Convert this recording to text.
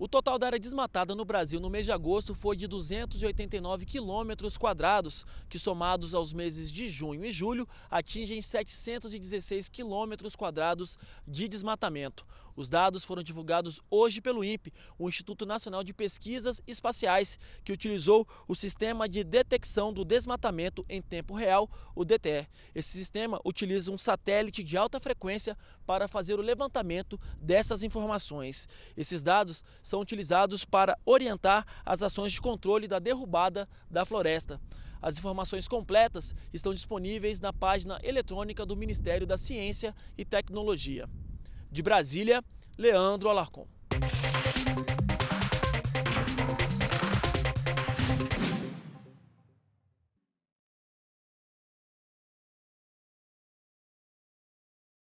O total da área desmatada no Brasil no mês de agosto foi de 289 quilômetros quadrados, que somados aos meses de junho e julho atingem 716 quilômetros quadrados de desmatamento. Os dados foram divulgados hoje pelo INPE, o Instituto Nacional de Pesquisas Espaciais, que utilizou o Sistema de Detecção do Desmatamento em Tempo Real, o DTE. Esse sistema utiliza um satélite de alta frequência para fazer o levantamento dessas informações. Esses dados são utilizados para orientar as ações de controle da derrubada da floresta. As informações completas estão disponíveis na página eletrônica do Ministério da Ciência e Tecnologia. De Brasília, Leandro Alarcon.